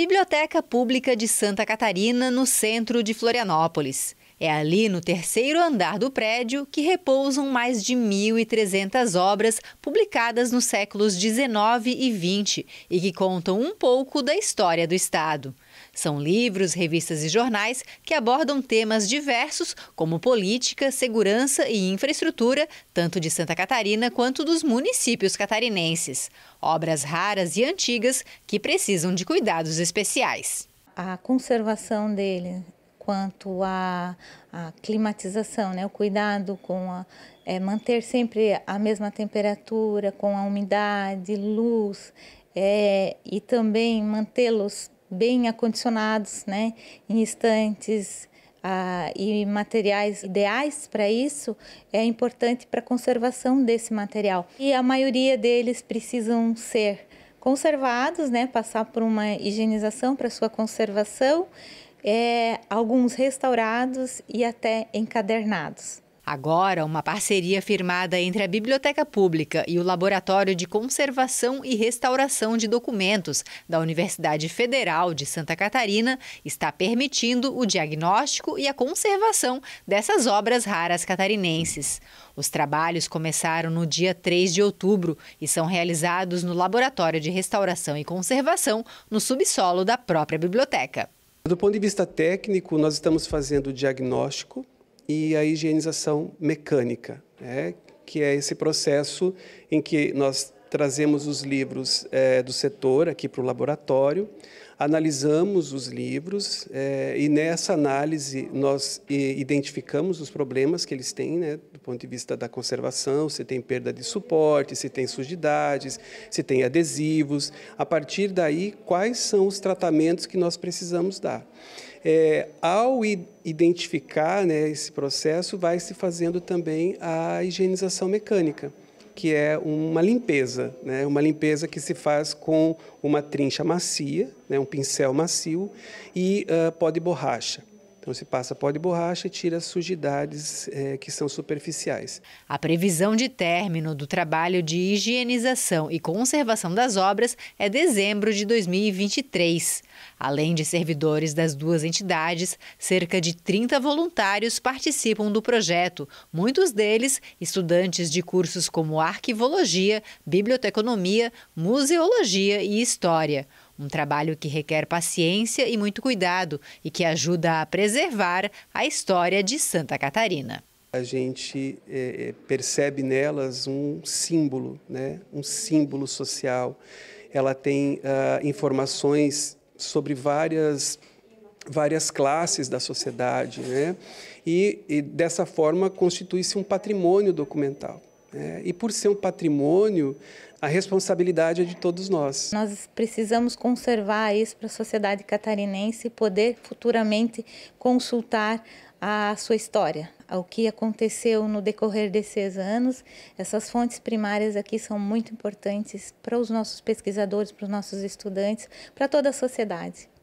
Biblioteca Pública de Santa Catarina, no centro de Florianópolis. É ali, no terceiro andar do prédio, que repousam mais de 1.300 obras publicadas nos séculos 19 e 20 e que contam um pouco da história do Estado. São livros, revistas e jornais que abordam temas diversos, como política, segurança e infraestrutura, tanto de Santa Catarina quanto dos municípios catarinenses. Obras raras e antigas que precisam de cuidados especiais. A conservação dele quanto à, climatização, né? o cuidado com a, é, manter sempre a mesma temperatura, com a umidade, luz, é, e também mantê-los bem acondicionados, né, em estantes ah, e materiais ideais para isso, é importante para a conservação desse material. E a maioria deles precisam ser conservados, né, passar por uma higienização para sua conservação, é, alguns restaurados e até encadernados. Agora, uma parceria firmada entre a Biblioteca Pública e o Laboratório de Conservação e Restauração de Documentos da Universidade Federal de Santa Catarina está permitindo o diagnóstico e a conservação dessas obras raras catarinenses. Os trabalhos começaram no dia 3 de outubro e são realizados no Laboratório de Restauração e Conservação, no subsolo da própria biblioteca. Do ponto de vista técnico, nós estamos fazendo o diagnóstico e a higienização mecânica, né? que é esse processo em que nós trazemos os livros é, do setor aqui para o laboratório, analisamos os livros é, e nessa análise nós identificamos os problemas que eles têm, né, do ponto de vista da conservação, se tem perda de suporte, se tem sujidades, se tem adesivos. A partir daí, quais são os tratamentos que nós precisamos dar? É, ao identificar né, esse processo, vai se fazendo também a higienização mecânica, que é uma limpeza, né, uma limpeza que se faz com uma trincha macia, né, um pincel macio e uh, pó de borracha. Então se passa pó de borracha e tira as sujidades é, que são superficiais. A previsão de término do trabalho de higienização e conservação das obras é dezembro de 2023. Além de servidores das duas entidades, cerca de 30 voluntários participam do projeto, muitos deles estudantes de cursos como arquivologia, biblioteconomia, museologia e história. Um trabalho que requer paciência e muito cuidado e que ajuda a preservar a história de Santa Catarina. A gente é, percebe nelas um símbolo, né? um símbolo social. Ela tem uh, informações sobre várias várias classes da sociedade, né? E, e dessa forma constitui-se um patrimônio documental. É, e por ser um patrimônio, a responsabilidade é de todos nós. Nós precisamos conservar isso para a sociedade catarinense poder futuramente consultar a sua história, ao que aconteceu no decorrer desses anos. Essas fontes primárias aqui são muito importantes para os nossos pesquisadores, para os nossos estudantes, para toda a sociedade.